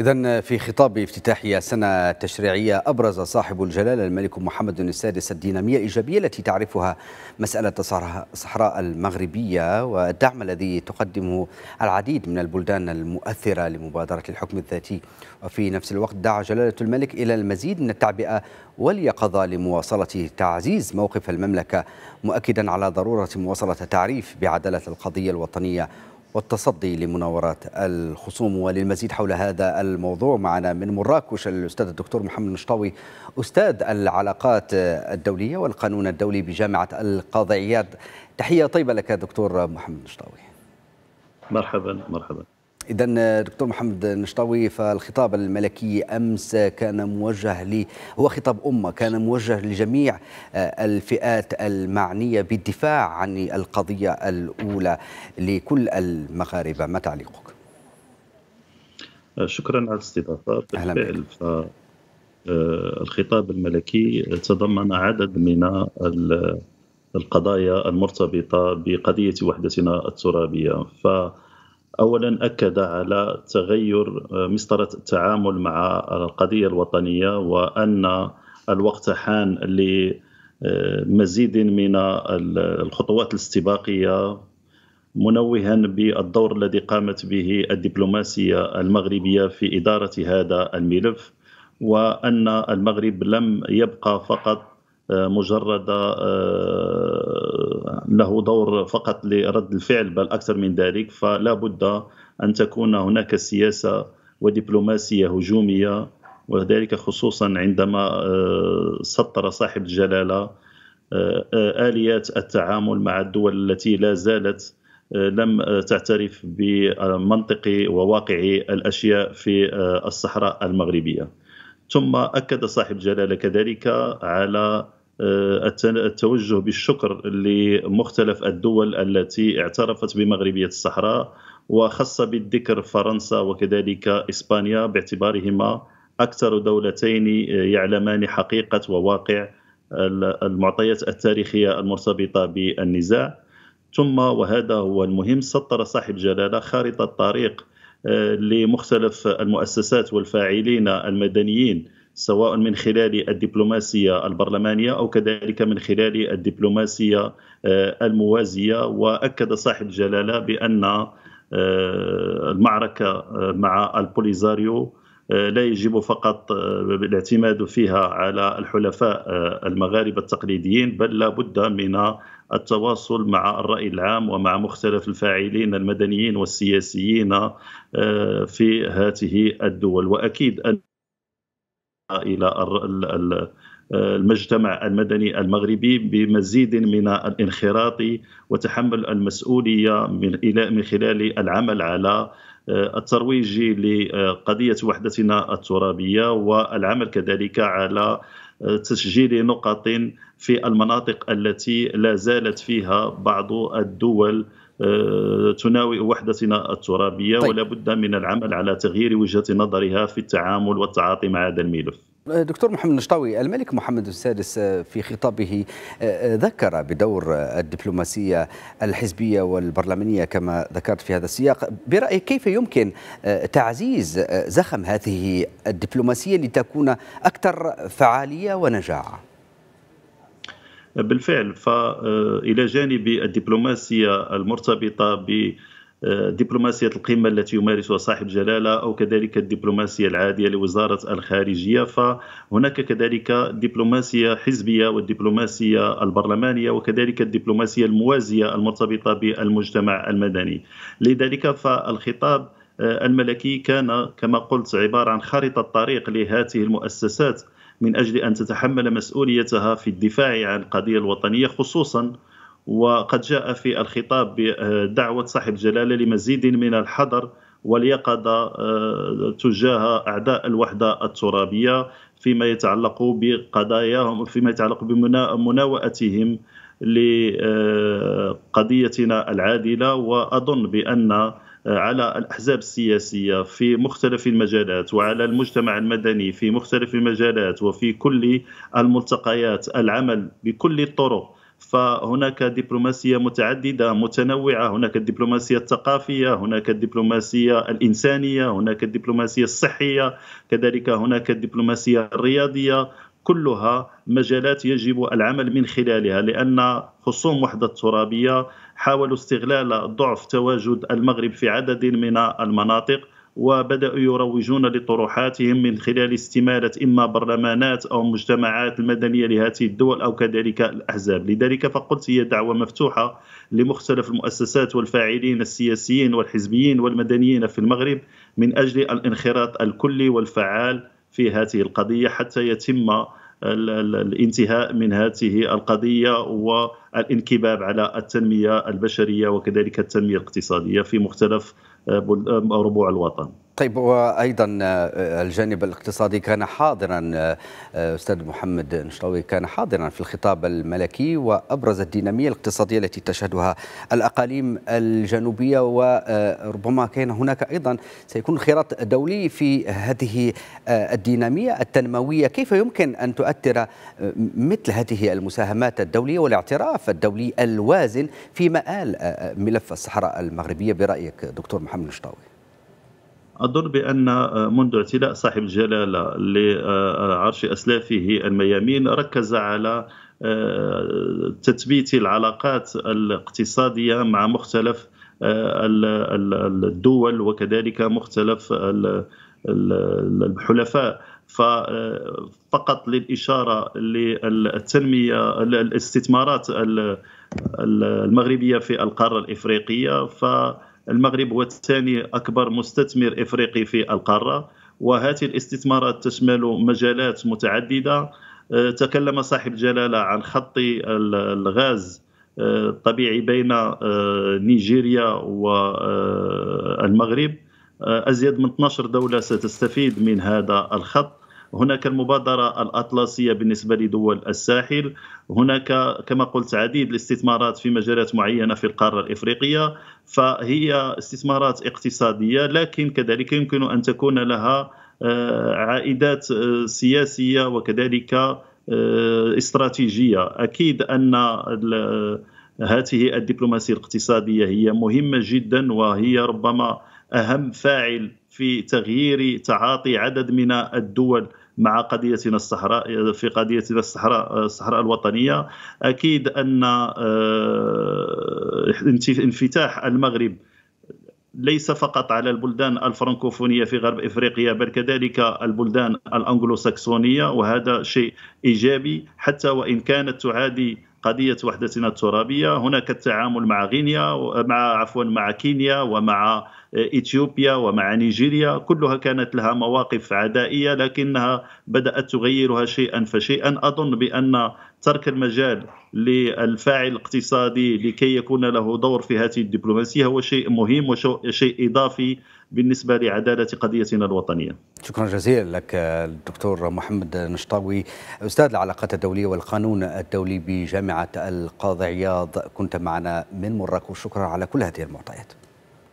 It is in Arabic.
إذا في خطاب افتتاحية سنة تشريعية أبرز صاحب الجلالة الملك محمد السادس الدينامية الإيجابية التي تعرفها مسألة الصحراء المغربية والدعم الذي تقدمه العديد من البلدان المؤثرة لمبادرة الحكم الذاتي وفي نفس الوقت دعا جلالة الملك إلى المزيد من التعبئة واليقظة لمواصلة تعزيز موقف المملكة مؤكدا على ضرورة مواصلة تعريف بعدالة القضية الوطنية والتصدي لمناورات الخصوم وللمزيد حول هذا الموضوع معنا من مراكش الأستاذ الدكتور محمد مشطاوي أستاذ العلاقات الدولية والقانون الدولي بجامعة القاضعيات تحية طيبة لك دكتور محمد مشطاوي مرحبا مرحبا إذا دكتور محمد نشطوي فالخطاب الملكي أمس كان موجه ل هو خطاب أمة كان موجه لجميع آه، الفئات المعنية بالدفاع عن القضية الأولى لكل المغاربة ما تعليقك؟ آه، شكرا على الاستضافة أهلا بك آه، الخطاب الملكي تضمن عدد من القضايا المرتبطة بقضية وحدتنا الترابية ف اولا اكد على تغير آه، مسطره التعامل مع القضيه الوطنيه وان الوقت حان لمزيد من الخطوات الاستباقيه منوها بالدور الذي قامت به الدبلوماسيه المغربيه في اداره هذا الملف وان المغرب لم يبقى فقط مجرد آه، له دور فقط لرد الفعل بل أكثر من ذلك فلا بد أن تكون هناك سياسة ودبلوماسية هجومية وذلك خصوصا عندما آه، سطر صاحب الجلالة آه، آليات التعامل مع الدول التي لا زالت لم تعترف بمنطق وواقع الأشياء في الصحراء المغربية ثم أكد صاحب الجلاله كذلك على آه، التوجه بالشكر لمختلف الدول التي اعترفت بمغربية الصحراء وخص بالذكر فرنسا وكذلك إسبانيا باعتبارهما أكثر دولتين يعلمان حقيقة وواقع المعطيات التاريخية المرتبطة بالنزاع ثم وهذا هو المهم سطر صاحب جلالة خارطة الطريق آه، لمختلف المؤسسات والفاعلين المدنيين سواء من خلال الدبلوماسية البرلمانية أو كذلك من خلال الدبلوماسية آه، الموازية وأكد صاحب الجلالة بأن آه، المعركة آه، مع البوليزاريو لا يجب فقط الاعتماد فيها على الحلفاء المغاربة التقليديين بل لابد من التواصل مع الرأي العام ومع مختلف الفاعلين المدنيين والسياسيين في هذه الدول وأكيد أن الى المجتمع المدني المغربي بمزيد من الانخراط وتحمل المسؤوليه من من خلال العمل على آه، الترويج لقضيه وحدتنا الترابيه والعمل كذلك على آه، تسجيل نقط في المناطق التي لا زالت فيها بعض الدول آه، تناوئ وحدتنا الترابيه طيب. ولا بد من العمل على تغيير وجهه نظرها في التعامل والتعاطي مع هذا الملف آه، دكتور محمد نشطاوي الملك محمد السادس آه، في خطابه ذكر بدور الدبلوماسية الحزبية والبرلمانية كما ذكرت في هذا السياق برأيك كيف يمكن تعزيز زخم هذه الدبلوماسية لتكون أكثر فعالية ونجاعة بالفعل فإلى آه، جانب الدبلوماسية المرتبطة ب دبلوماسية القمة التي يمارسها صاحب جلالة أو كذلك الدبلوماسية العادية لوزارة الخارجية فهناك كذلك دبلوماسية حزبية والدبلوماسية البرلمانية وكذلك الدبلوماسية الموازية المرتبطة بالمجتمع المدني لذلك فالخطاب آه، الملكي كان كما قلت عبارة عن خارطة طريق لهذه المؤسسات من أجل أن تتحمل مسؤوليتها في الدفاع عن القضية الوطنية خصوصا وقد جاء في الخطاب دعوه صاحب الجلالة لمزيد من الحذر واليقظة آه، تجاه أعداء الوحدة الترابية فيما يتعلق بقضاياهم فيما يتعلق بمناوئتهم لقضيتنا العادلة وأظن بأن آه، على الاحزاب السياسيه في مختلف المجالات وعلى المجتمع المدني في مختلف المجالات وفي كل الملتقيات العمل بكل الطرق فهناك دبلوماسيه متعدده متنوعه هناك الدبلوماسيه الثقافيه هناك الدبلوماسيه الانسانيه هناك الدبلوماسيه الصحيه كذلك هناك الدبلوماسيه الرياضيه كلها مجالات يجب العمل من خلالها لان خصوم وحده الترابيه حاولوا استغلال ضعف تواجد المغرب في عدد من المناطق وبداوا يروجون لطروحاتهم من خلال استماله اما برلمانات او مجتمعات المدنيه لهذه الدول او كذلك الاحزاب، لذلك فقلت هي دعوه مفتوحه لمختلف المؤسسات والفاعلين السياسيين والحزبيين والمدنيين في المغرب من اجل الانخراط الكلي والفعال في هذه القضيه حتى يتم الانتهاء من هذه القضيه والانكباب على التنميه البشريه وكذلك التنميه الاقتصاديه في مختلف آه، آه، ربوع الوطن طيب وايضا آه، آه، الجانب الاقتصادي كان حاضرا آه، استاذ محمد نشطاوي كان حاضرا في الخطاب الملكي وابرز الديناميه الاقتصاديه التي تشهدها الاقاليم الجنوبيه وربما كان هناك ايضا سيكون خراط دولي في هذه الديناميه التنمويه كيف يمكن ان تؤثر مثل هذه المساهمات الدوليه والاعتراف الدولي الوازن في مآل ملف الصحراء المغربيه برايك دكتور محمد نشطاوي أظن بأن آه، منذ اعتلاء صاحب الجلالة لعرش أسلافه الميامين ركز على آه، تثبيت العلاقات الاقتصادية مع مختلف آه، الدول وكذلك مختلف الحلفاء فقط للإشارة للتنمية الاستثمارات المغربية في القارة الإفريقية ف المغرب هو الثاني أكبر مستثمر إفريقي في القارة وهذه الاستثمارات تشمل مجالات متعددة آه، تكلم صاحب الجلالة عن خط الغاز آه، الطبيعي بين آه، نيجيريا والمغرب أزيد من 12 دولة ستستفيد من هذا الخط هناك المبادرة الأطلسية بالنسبة لدول الساحل هناك كما قلت عديد الاستثمارات في مجالات معينة في القارة الإفريقية فهي استثمارات اقتصادية لكن كذلك يمكن أن تكون لها آه، عائدات آه، سياسية وكذلك آه، استراتيجية أكيد أن هذه الدبلوماسية الاقتصادية هي مهمة جدا وهي ربما اهم فاعل في تغيير تعاطي عدد من الدول مع قضيتنا الصحراء في قضيتنا الصحراء الصحراء الوطنيه اكيد ان آه، انفتاح المغرب ليس فقط على البلدان الفرنكوفونيه في غرب افريقيا بل كذلك البلدان الانجلوساكسونيه وهذا شيء ايجابي حتى وان كانت تعادي قضيه وحدتنا الترابيه هناك التعامل مع غينيا مع عفوا مع كينيا ومع اثيوبيا ومع نيجيريا كلها كانت لها مواقف عدائيه لكنها بدات تغيرها شيئا فشيئا اظن بان ترك المجال للفاعل الاقتصادي لكي يكون له دور في هذه الدبلوماسيه هو شيء مهم وشيء اضافي بالنسبه لعداله قضيتنا الوطنيه. شكرا جزيلا لك الدكتور محمد نشطاوي استاذ العلاقات الدوليه والقانون الدولي بجامعه القاضي عياض كنت معنا من مراكش شكرا على كل هذه المعطيات.